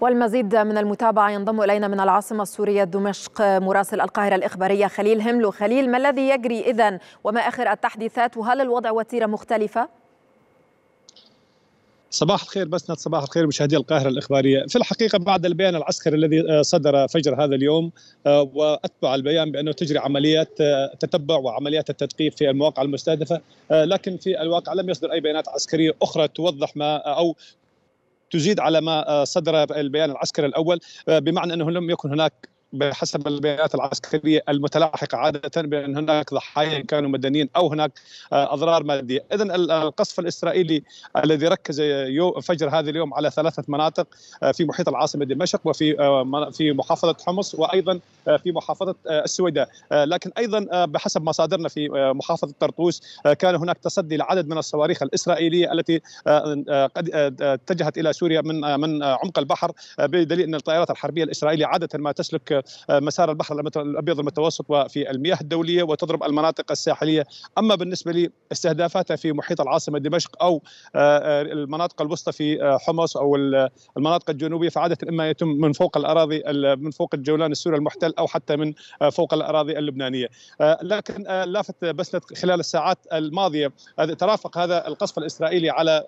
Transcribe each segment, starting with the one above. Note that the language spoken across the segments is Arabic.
والمزيد من المتابعة ينضم إلينا من العاصمة السورية دمشق مراسل القاهرة الإخبارية خليل هملو خليل ما الذي يجري إذا وما آخر التحديثات وهل الوضع وتيرة مختلفة؟ صباح الخير بسنة صباح الخير مشاهدي القاهرة الإخبارية في الحقيقة بعد البيان العسكري الذي آه، صدر فجر هذا اليوم آه، وأتبع البيان بأنه تجري عمليات آه، تتبع وعمليات التدقيق في المواقع المستهدفة لكن في الواقع لم يصدر أي بيانات عسكرية أخرى توضح ما أو تزيد على ما آه، صدر البيان العسكري الاول آه، بمعنى انه لم يكن هناك بحسب البيانات العسكريه المتلاحقه عاده بان هناك ضحايا كانوا مدنيين او هناك آه، اضرار ماديه، اذا القصف الاسرائيلي الذي ركز فجر هذا اليوم على ثلاثه مناطق آه، في محيط العاصمه دمشق وفي آه، في محافظه حمص وايضا في محافظه السويداء، لكن ايضا بحسب مصادرنا في محافظه طرطوس كان هناك تصدي لعدد من الصواريخ الاسرائيليه التي قد اتجهت الى سوريا من من عمق البحر بدليل ان الطائرات الحربيه الاسرائيليه عاده ما تسلك آه، مسار البحر الابيض المتوسط وفي المياه الدوليه وتضرب المناطق الساحليه، اما بالنسبه لاستهدافاتها في محيط العاصمه دمشق او آه، آه، المناطق الوسطى في حمص او المناطق الجنوبيه فعاده اما يتم من فوق الاراضي من فوق الجولان السوري المحتل او حتى من فوق الاراضي اللبنانيه. لكن لافت بسنت خلال الساعات الماضيه ترافق هذا القصف الاسرائيلي على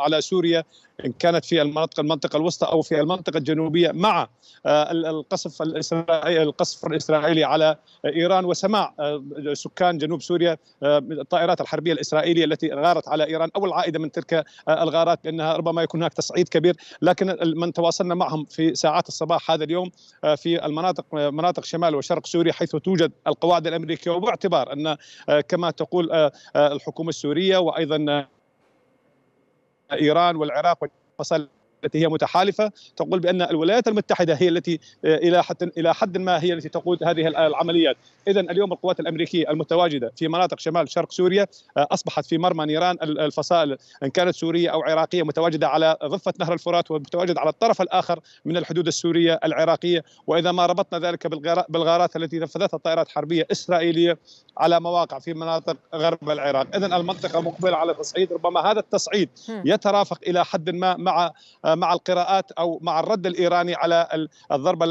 على سوريا ان كانت في المناطق المنطقه الوسطى او في المنطقه الجنوبيه مع آه، القصف الاسرائيلي القصف الاسرائيلي على ايران وسماع آه، سكان جنوب سوريا آه، الطائرات الحربيه الاسرائيليه التي غارت على ايران او العائده من تلك الغارات بانها ربما يكون هناك تصعيد كبير لكن من تواصلنا معهم في ساعات الصباح هذا اليوم في المناطق مناطق شمال وشرق سوريا حيث توجد القواعد الامريكيه وباعتبار ان كما تقول الحكومه السوريه وايضا ايران والعراق وصل التي هي متحالفه تقول بان الولايات المتحده هي التي آه، الى حد الى حد ما هي التي تقود هذه العمليات، اذا اليوم القوات الامريكيه المتواجده في مناطق شمال شرق سوريا آه، اصبحت في مرمى نيران الفصائل ان كانت سوريه او عراقيه متواجده على ضفه نهر الفرات ومتواجد على الطرف الاخر من الحدود السوريه العراقيه، واذا ما ربطنا ذلك بالغارات التي نفذتها الطائرات الحربيه اسرائيليه على مواقع في مناطق غرب العراق، اذا المنطقه مقبله على تصعيد، ربما هذا التصعيد يترافق الى حد ما مع آه، آه، مع القراءات او مع الرد الايراني على الضربه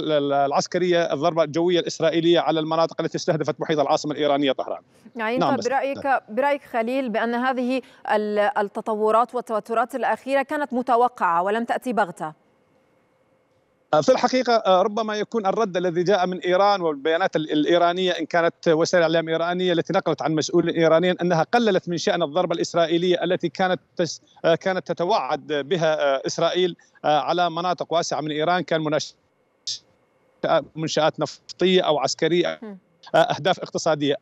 العسكريه الضربه الجويه الاسرائيليه على المناطق التي استهدفت محيط العاصمه الايرانيه طهران يعني نعم طيب، برايك نعم. برايك خليل بان هذه التطورات والتوترات الاخيره كانت متوقعه ولم تاتي بغته آه، في الحقيقة آه، ربما يكون الرد الذي جاء من إيران والبيانات الإيرانية إن كانت وسائل الإعلام الإيرانية التي نقلت عن مسؤول إيراني أنها قللت من شأن الضربة الإسرائيلية التي كانت تس آه، كانت تتوعد بها إسرائيل على مناطق واسعة من إيران كان منشآت نفطية أو عسكرية أهداف اقتصادية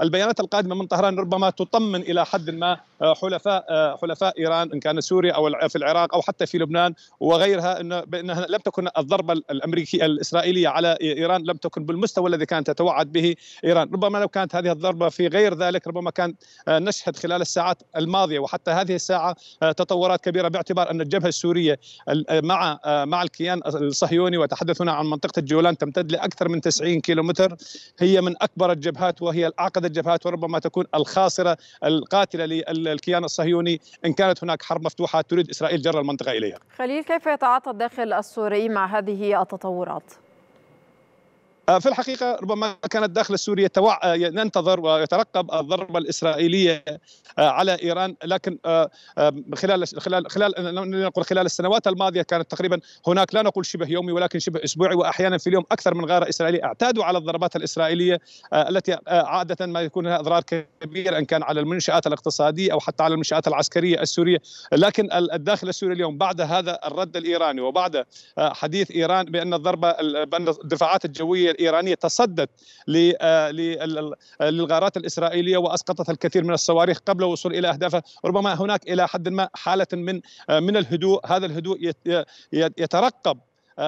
البيانات القادمة من طهران ربما تطمن إلى حد ما آه، حلفاء آه، حلفاء إيران إن كان سوريا أو في العراق أو حتى في لبنان وغيرها بأنها لم تكن الضربة الأمريكية الإسرائيلية على إيران لم تكن بالمستوى الذي كانت تتوعد به إيران ربما لو كانت هذه الضربة في غير ذلك ربما كان آه، نشهد خلال الساعات الماضية وحتى هذه الساعة تطورات كبيرة باعتبار أن الجبهة السورية مع مع الكيان الصهيوني وتحدثنا عن منطقة الجولان تمتد لأكثر من 90 كيلومتر هي من اكبر الجبهات وهي اعقد الجبهات وربما تكون الخاصره القاتله للكيان الصهيوني ان كانت هناك حرب مفتوحه تريد اسرائيل جر المنطقه اليها. خليل كيف يتعاطى الداخل السوري مع هذه التطورات؟ آه، في الحقيقة ربما كان الداخل السوري آه، يتوع... ننتظر ويترقب الضربة الإسرائيلية آه، على إيران لكن خلال خلال خلال نقول خلال السنوات الماضية كانت تقريبا هناك لا نقول شبه يومي ولكن شبه أسبوعي وأحيانا في اليوم أكثر من غارة إسرائيلية اعتادوا على الضربات الإسرائيلية التي عادة ما يكون لها أضرار كبيرة إن كان على المنشآت الاقتصادية أو حتى على المنشآت العسكرية السورية لكن الداخل السوري اليوم بعد هذا الرد الإيراني وبعد حديث إيران بأن الضربة بأن الدفاعات الجوية الإيرانية تصدت آه، آه، للغارات الإسرائيلية وأسقطت الكثير من الصواريخ قبل الوصول إلى أهدافها ربما هناك إلى حد ما حالة من آه، من الهدوء هذا الهدوء يترقب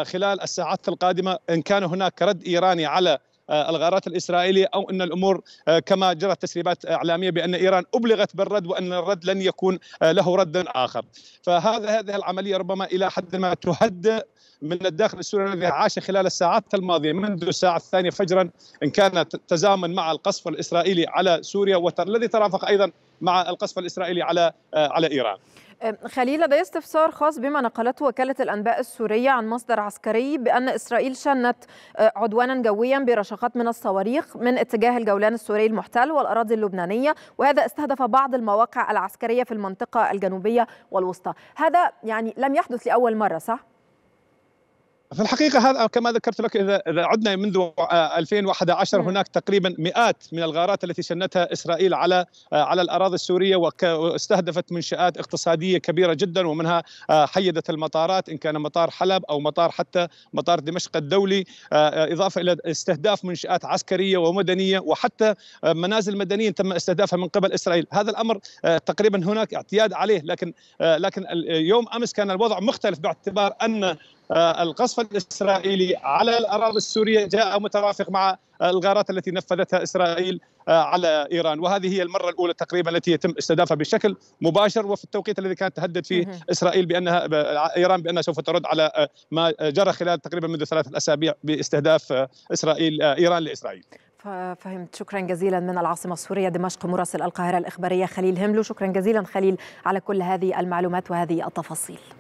خلال الساعات القادمة إن كان هناك رد إيراني على آه، الغارات الإسرائيلية أو أن الأمور آه، كما جرت تسريبات إعلامية بأن إيران أبلغت بالرد وأن الرد لن يكون آه، له رد آخر فهذا هذه العملية ربما إلى حد ما تهدئ من الداخل السوري الذي عاش خلال الساعات الماضيه منذ الساعه الثانيه فجرا ان كان تزامن مع القصف الاسرائيلي على سوريا والذي ترافق ايضا مع القصف الاسرائيلي على على ايران. خليل لدي استفسار خاص بما نقلته وكالة الأنباء السورية عن مصدر عسكري بأن إسرائيل شنت عدوانا جويا برشقات من الصواريخ من اتجاه الجولان السوري المحتل والأراضي اللبنانية وهذا استهدف بعض المواقع العسكرية في المنطقة الجنوبية والوسطى هذا يعني لم يحدث لأول مرة صح؟ في الحقيقه هذا كما ذكرت لك اذا عدنا منذ 2011 آه، هناك تقريبا مئات من الغارات التي شنتها اسرائيل على آه، على الاراضي السوريه واستهدفت منشات اقتصاديه كبيره جدا ومنها آه، حيدت المطارات ان كان مطار حلب او مطار حتى مطار دمشق الدولي اضافه الى استهداف منشات عسكريه ومدنيه وحتى منازل مدنية تم استهدافها من قبل اسرائيل هذا الامر تقريبا هناك اعتياد عليه لكن لكن يوم امس كان الوضع مختلف باعتبار ان آه، القصف الاسرائيلي على الاراضي السوريه جاء مترافق مع الغارات التي نفذتها اسرائيل آه، على ايران وهذه هي المره الاولى تقريبا التي يتم استهدافها بشكل مباشر وفي التوقيت الذي كانت تهدد فيه اسرائيل بانها آه، ايران بانها سوف ترد على ما جرى خلال تقريبا منذ ثلاثة اسابيع باستهداف اسرائيل ايران لاسرائيل. فهمت شكرا جزيلا من العاصمة السورية دمشق مراسل القاهرة الإخبارية خليل هملو شكرا جزيلا خليل على كل هذه المعلومات وهذه التفاصيل